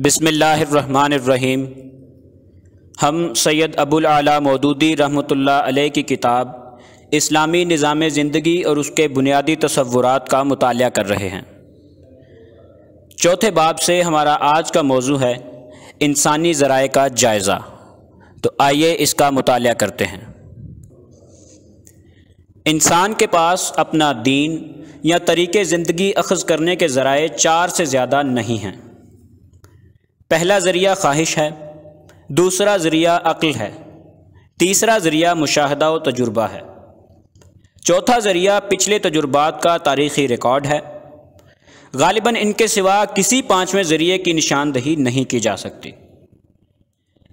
बसमीम हम सैयद अबुल आला मौदूदी रहमतुल्लाह अलैह की किताब इस्लामी निज़ाम ज़िंदगी और उसके बुनियादी तस्वूर का मताल कर रहे हैं चौथे बाब से हमारा आज का मौजू है इंसानी ज़रा का जायज़ा तो आइए इसका मताल करते हैं इंसान के पास अपना दीन या तरीक़ ज़िंदगी अखज़ करने के ज़रा चार से ज़्यादा नहीं हैं पहला ज़रिया ख्वाहिश है दूसरा ज़रिया अक्ल है तीसरा ज़रिया मुशाहदा व तजुर्बा है चौथा ज़रिया पिछले तजुर्बात का तारीखी रिकॉर्ड है गालिबा इनके सिवा किसी पाँचवें ज़रिए की निशानदही नहीं की जा सकती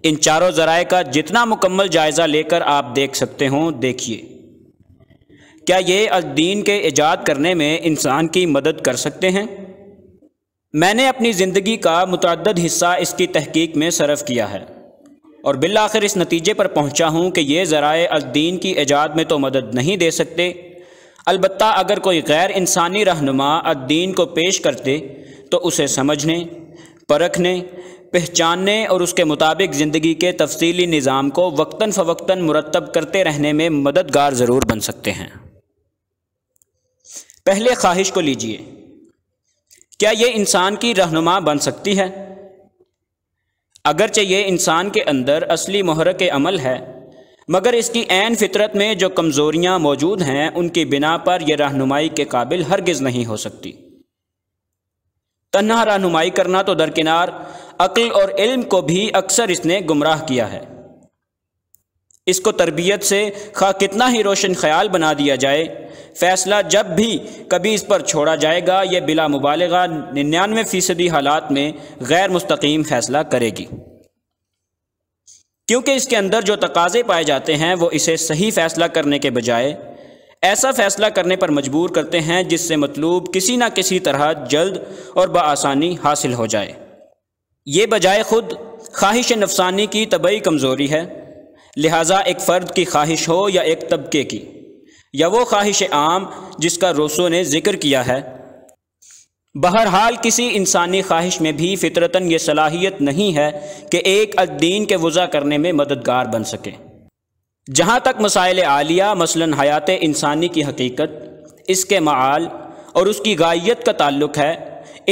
इन चारों ज़राए का जितना मुकम्मल जायज़ा लेकर आप देख सकते हों देखिए क्या ये दीन के ईजाद करने में इंसान की मदद कर सकते हैं मैंने अपनी ज़िंदगी का मतद हिस्सा इसकी तहकीक में सरफ किया है और बिल आखिर इस नतीजे पर पहुंचा हूं कि ये ज़रा अद्दीन की ईजाद में तो मदद नहीं दे सकते अलबत् अगर कोई गैर इंसानी रहनुमा अद्दीन को पेश करते तो उसे समझने परखने पहचानने और उसके मुताबिक ज़िंदगी के तफसीली निज़ाम को वक्ता फ़वक्ता मुरतब करते रहने में मददगार ज़रूर बन सकते हैं पहले ख्वाहिश को लीजिए क्या ये इंसान की रहनुमा बन सकती है अगरचे ये इंसान के अंदर असली महरक अमल है मगर इसकी एन फितरत में जो कमज़ोरियाँ मौजूद हैं उनकी बिना पर यह रहनुमाई के काबिल हरगिज़ नहीं हो सकती तन्हा रहनुमाई करना तो दरकिनार अक्ल और इल्म को भी अक्सर इसने गुमराह किया है इसको तरबियत से खा कितना ही रोशन ख्याल बना दिया जाए फ़ैसला जब भी कभी इस पर छोड़ा जाएगा यह बिला मुबालगा निन्यानवे फ़ीसदी हालात में गैर मुस्तकीम फ़ैसला करेगी क्योंकि इसके अंदर जो तकाज़े पाए जाते हैं वो इसे सही फ़ैसला करने के बजाय ऐसा फ़ैसला करने पर मजबूर करते हैं जिससे मतलूब किसी न किसी तरह जल्द और बसानी हासिल हो जाए ये बजाय ख़ुद ख्वाहिश नफसानी की तबई कमज़ोरी है लिहाजा एक फ़र्द की ख्वाहिश हो या एक तबके की या वो ख्वाहिश आम जिसका रोसो ने ज़िक्र किया है बहरहाल किसी इंसानी ख्वाहिश में भी फितरतन ये सलाहियत नहीं है कि एक अद्दीन के वज़ा करने में मददगार बन सके जहाँ तक मसाइल आलिया मसलन हयात इंसानी की हकीकत इसके माल और उसकी गायत का ताल्लुक है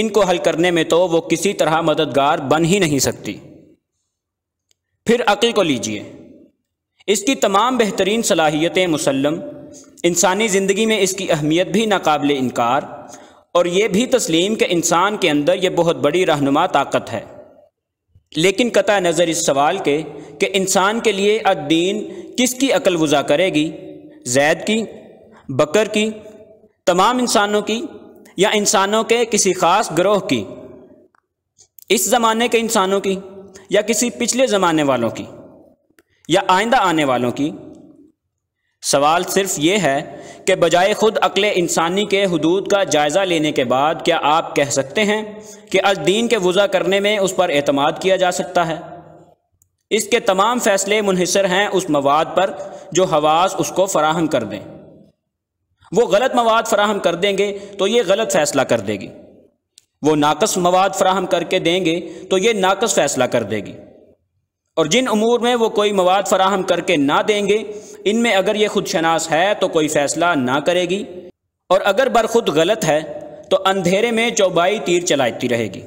इनको हल करने में तो वो किसी तरह मददगार बन ही नहीं सकती फिर अक़ल को लीजिए इसकी तमाम बेहतरीन सलाहियतें मुसलम इंसानी ज़िंदगी में इसकी अहमियत भी नाकबिल इनकार और ये भी तस्लीम के इंसान के अंदर यह बहुत बड़ी रहनुमा ताकत है लेकिन कत नज़र इस सवाल के कि इंसान के लिए अद्दीन किसकी अकल वज़ा करेगी जैद की बकर की तमाम इंसानों की या इंसानों के किसी ख़ास ग्रोह की इस ज़माने के इंसानों की या किसी पिछले ज़माने वालों की या आइंदा आने वालों की सवाल सिर्फ ये है कि बजाय ख़ुद अकल इंसानी के हदूद का जायज़ा लेने के बाद क्या आप कह सकते हैं कि अज दीन के वज़ा करने में उस पर अतमाद किया जा सकता है इसके तमाम फ़ैसले मुनहसर हैं उस मवाद पर जो हवास उसको फ़राहम कर दें वो गलत मवाद फ़राहम कर देंगे तो ये गलत फ़ैसला कर देगी वो नाकस मवाद फ़राहम करके देंगे तो ये नाकस फ़ैसला कर देगी और जिन अमूर में वो कोई मवाद फराहम करके ना देंगे इनमें अगर ये खुदशनास है तो कोई फ़ैसला ना करेगी और अगर बरखुद गलत है तो अंधेरे में चौबाई तीर चलाती रहेगी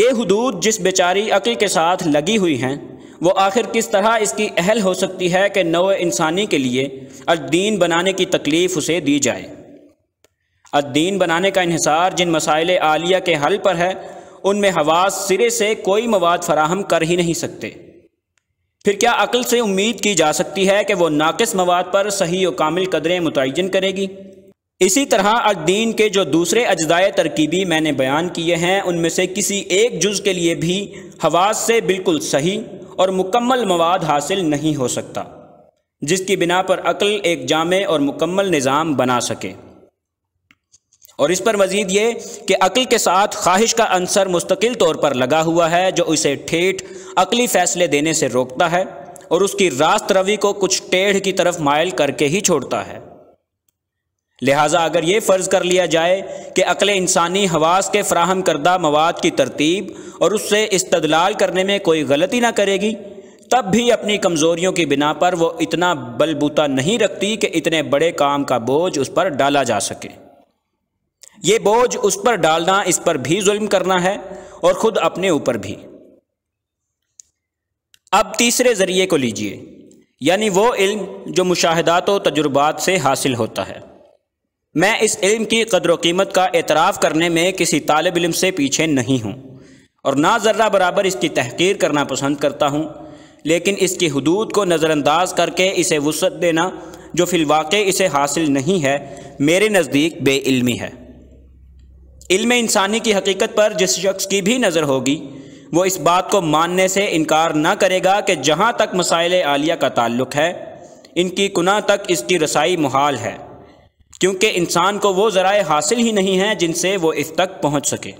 ये हदूद जिस बेचारी अकल के साथ लगी हुई हैं वो आखिर किस तरह इसकी अहल हो सकती है कि नव इंसानी के लिए अद्दीन बनाने की तकलीफ़ उसे दी जाए अद्दीन बनाने का इसार जिन मसाइल आलिया के हल पर है उनमें हवास सिरे से कोई मवाद फराहम कर ही नहीं सकते फिर क्या अकल से उम्मीद की जा सकती है कि वह नाकस मवाद पर सही व कामिल कदरें मुतन करेगी इसी तरह अदीन के जो दूसरे अजदाय तरकीबी मैंने बयान किए हैं उनमें से किसी एक जुज़ के लिए भी हवास से बिल्कुल सही और मुकम्मल मवाद हासिल नहीं हो सकता जिसकी बिना पर अकल एक जामे और मुकम्मल निज़ाम बना सके और इस पर मजीद ये कि अकल के साथ ख्वाहिश का अंसर मुस्तकिल तौर पर लगा हुआ है जो इसे ठेठ अकली फ़ैसले देने से रोकता है और उसकी रास्त रवि को कुछ टेढ़ की तरफ मायल करके ही छोड़ता है लिहाजा अगर ये फ़र्ज़ कर लिया जाए कि अकल इंसानी हवास के फ्राहम करदा मवाद की तरतीब और उससे इस्तदलाल करने में कोई गलती ना करेगी तब भी अपनी कमज़ोरियों की बिना पर वो इतना बलबूता नहीं रखती कि इतने बड़े काम का बोझ उस पर डाला जा सके ये बोझ उस पर डालना इस पर भी जुल्म करना है और ख़ुद अपने ऊपर भी अब तीसरे ज़रिए को लीजिए यानी वो इल्म जो मुशाहदात व तजुर्बात से हासिल होता है मैं इस इल्म की कदर कीमत का एतराफ़ करने में किसी तालब इल्म से पीछे नहीं हूँ और ना ज़र्रा बराबर इसकी तहकीर करना पसंद करता हूँ लेकिन इसकी हदूद को नज़रअंदाज करके इसे वसत देना जो फिलवाक़ इसे हासिल नहीं है मेरे नज़दीक बेइल्मी है इल्म इंसानी की हकीकत पर जिस शख्स की भी नज़र होगी वो इस बात को मानने से इनकार ना करेगा कि जहाँ तक मसाइल आलिया का ताल्लुक है इनकी कुना तक इसकी रसाई मुहाल है क्योंकि इंसान को वो ज़राए हासिल ही नहीं हैं जिनसे वो इस तक पहुँच सके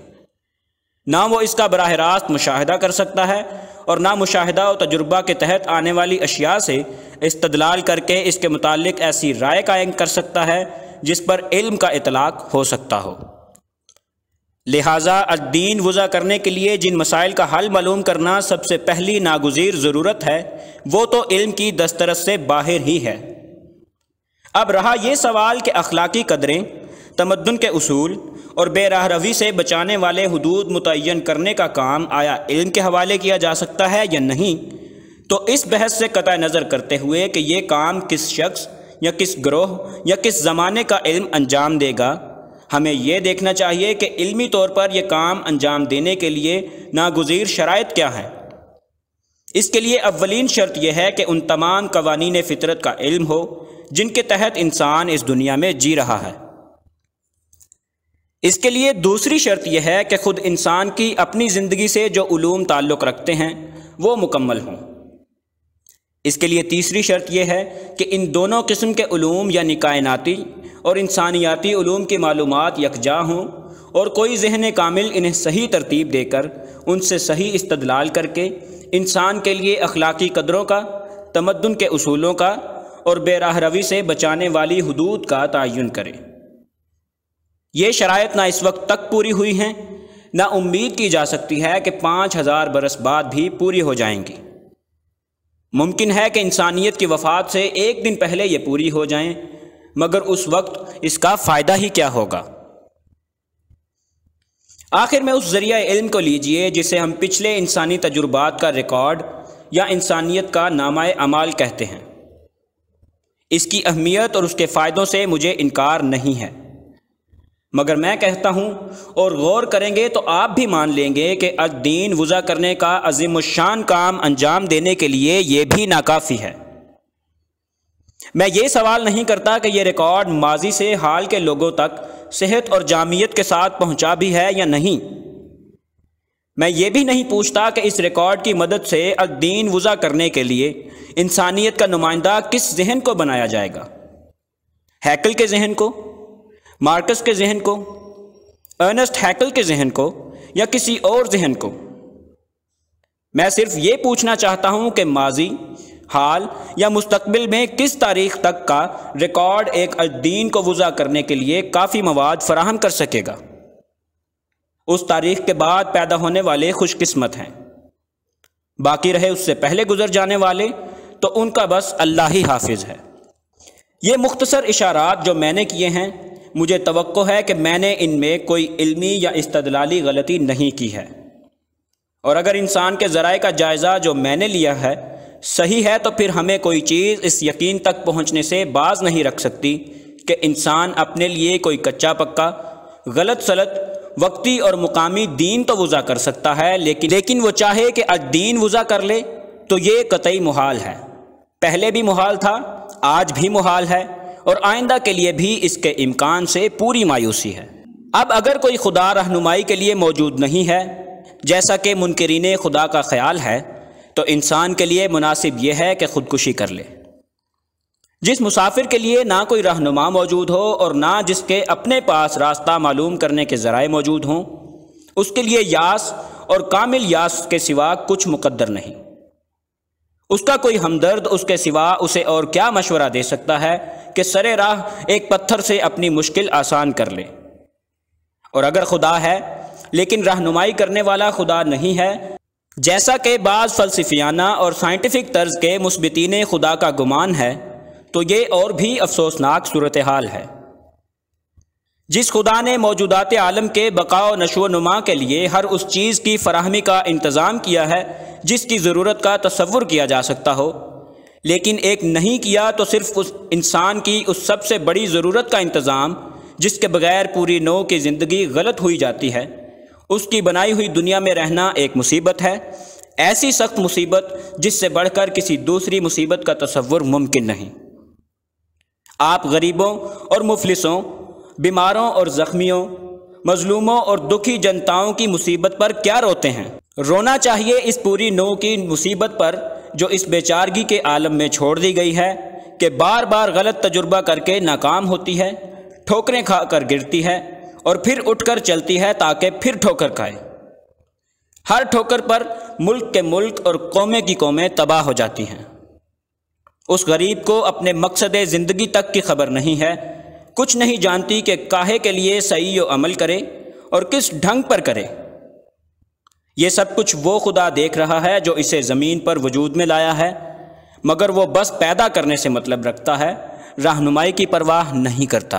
ना वो इसका बरह रास्त मुशाहदा कर सकता है और ना मुशाहदा और तजुर्बा के तहत आने वाली अशिया से इस्तलाल करके इसके मुतालिक ऐसी राय कायम कर सकता है जिस पर इल्म का इतलाक़ हो सकता हो लिहाजा अद्दीन वज़ा करने के लिए जिन मसाइल का हल मालूम करना सबसे पहली नागजीर ज़रूरत है वो तो इल्म की दस्तरस से बाहर ही है अब रहा ये सवाल कि अखलाकी कदरें तमदन के असूल और बेराह रवी से बचाने वाले हदूद मुतन करने का काम आया इल्म के हवाले किया जा सकता है या नहीं तो इस बहस से कतः नज़र करते हुए कि यह काम किस शख्स या किस ग्रोह या किस ज़माने का इल्म अंजाम देगा हमें यह देखना चाहिए कि इल्मी तौर पर यह काम अंजाम देने के लिए नागजीर शराइ क्या है इसके लिए अवलिन शर्त यह है कि उन तमाम कवानीन फ़ितरत का इल्म हो जिनके तहत इंसान इस दुनिया में जी रहा है इसके लिए दूसरी शर्त यह है कि ख़ुद इंसान की अपनी ज़िंदगी से जो ूम ताल्लुक़ रखते हैं वो मुकम्मल हों इसके लिए तीसरी शर्त यह है कि इन दोनों किस्म के ूम यानी कायनाती और इंसानियाती ूम के मालूम यकजा हों और कोई जहन कामिल इन्हें सही तरतीब देकर उनसे सही इस्तलाल करके इंसान के लिए अखलाक़ी कदरों का तमदन के असूलों का और बेराह रवि से बचाने वाली हदूद का तयन करें ये शरात ना इस वक्त तक पूरी हुई हैं ना उम्मीद की जा सकती है कि पाँच हज़ार बरस बाद भी पूरी हो जाएंगी मुमकिन है कि इंसानियत की वफात से एक दिन पहले ये पूरी हो जाएं मगर उस वक्त इसका फ़ायदा ही क्या होगा आखिर में उस ज़रिया इल्म को लीजिए जिसे हम पिछले इंसानी तजुर्बात का रिकॉर्ड या इंसानियत का नामा अमाल कहते हैं इसकी अहमियत और उसके फ़ायदों से मुझे इनकार नहीं है मगर मैं कहता हूँ और गौर करेंगे तो आप भी मान लेंगे कि अद्दीन वज़ा करने का अजीम शान काम अंजाम देने के लिए ये भी नाकाफ़ी है मैं ये सवाल नहीं करता कि ये रिकॉर्ड माजी से हाल के लोगों तक सेहत और जामियत के साथ पहुंचा भी है या नहीं मैं ये भी नहीं पूछता कि इस रिकॉर्ड की मदद से अद्दीन वज़ा करने के लिए इंसानियत का नुमाइंदा किस जहन को बनाया जाएगा हैकल के जहन को मार्कस के जहन को अर्नस्ट हैकल के जहन को या किसी और जहन को मैं सिर्फ ये पूछना चाहता हूँ कि माजी हाल या मुस्तबिल में किस तारीख तक का रिकॉर्ड एक अद्दीन को वज़ा करने के लिए काफ़ी मवाद फराहम कर सकेगा उस तारीख के बाद पैदा होने वाले खुशकस्मत हैं बाकी रहे उससे पहले गुजर जाने वाले तो उनका बस अल्लाह ही हाफिज है ये मुख्तसर इशारात जो मैंने किए हैं मुझे तो है कि मैंने इनमें कोई इल्मी या इस्तलाली गलती नहीं की है और अगर इंसान के ज़राए का जायज़ा जो मैंने लिया है सही है तो फिर हमें कोई चीज़ इस यकीन तक पहुँचने से बाज नहीं रख सकती कि इंसान अपने लिए कोई कच्चा पक्का गलत सलत वक्ती और मुकामी दीन तो वज़ा कर सकता है लेकिन लेकिन वो चाहे कि दीन वज़ा कर ले तो ये कतई मुहाल है पहले भी मुहाल था आज भी मुहाल है और आइंदा के लिए भी इसके इम्कान से पूरी मायूसी है अब अगर कोई खुदा रहनुमाई के लिए मौजूद नहीं है जैसा कि मुनकरीन खुदा का ख्याल है तो इंसान के लिए मुनासिब यह है कि ख़ुदकुशी कर ले जिस मुसाफिर के लिए ना कोई रहनुमा मौजूद हो और ना जिसके अपने पास रास्ता मालूम करने के ज़राए मौजूद हों उसके लिए यास और कामिल यास के सिवा कुछ मुकद्दर नहीं उसका कोई हमदर्द उसके सिवा उसे और क्या मशवरा दे सकता है कि सरे राह एक पत्थर से अपनी मुश्किल आसान कर ले और अगर खुदा है लेकिन रहनुमाई करने वाला खुदा नहीं है जैसा कि बाज़ फ़लसफियाना और साइंटिफिक तर्ज के मुस्बतिन खुदा का गुमान है तो ये और भी अफसोसनाक सूरत हाल है जिस खुदा ने मौजूदात आलम के बकाव नशो नुमा के लिए हर उस चीज़ की फराहमी का इंतज़ाम किया है जिसकी ज़रूरत का तस्वुर किया जा सकता हो लेकिन एक नहीं किया तो सिर्फ उस इंसान की उस सबसे बड़ी ज़रूरत का इंतज़ाम जिसके बगैर पूरी नौ की ज़िंदगी गलत हुई जाती है उसकी बनाई हुई दुनिया में रहना एक मुसीबत है ऐसी सख्त मुसीबत जिससे बढ़कर किसी दूसरी मुसीबत का तस्वुर मुमकिन नहीं आप गरीबों और मुफलिसों बीमारों और ज़ख्मियों मजलूमों और दुखी जनताओं की मुसीबत पर क्या रोते हैं रोना चाहिए इस पूरी नो की मुसीबत पर जो इस बेचारगी के आलम में छोड़ दी गई है कि बार बार गलत तजुर्बा करके नाकाम होती है ठोकरें खाकर गिरती है और फिर उठकर चलती है ताकि फिर ठोकर खाए हर ठोकर पर मुल्क के मुल्क और कौमे की कौमें तबाह हो जाती हैं उस गरीब को अपने मकसद ज़िंदगी तक की खबर नहीं है कुछ नहीं जानती कि काहे के लिए सही अमल करे और किस ढंग पर करे ये सब कुछ वो खुदा देख रहा है जो इसे ज़मीन पर वजूद में लाया है मगर वो बस पैदा करने से मतलब रखता है रहनुमाई की परवाह नहीं करता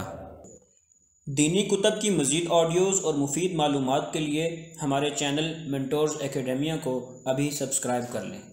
दीनी कुतब की मज़ीद ऑडियोज़ और मुफीद मालूम के लिए हमारे चैनल मिनटोर्स एकेडमिया को अभी सब्सक्राइब कर लें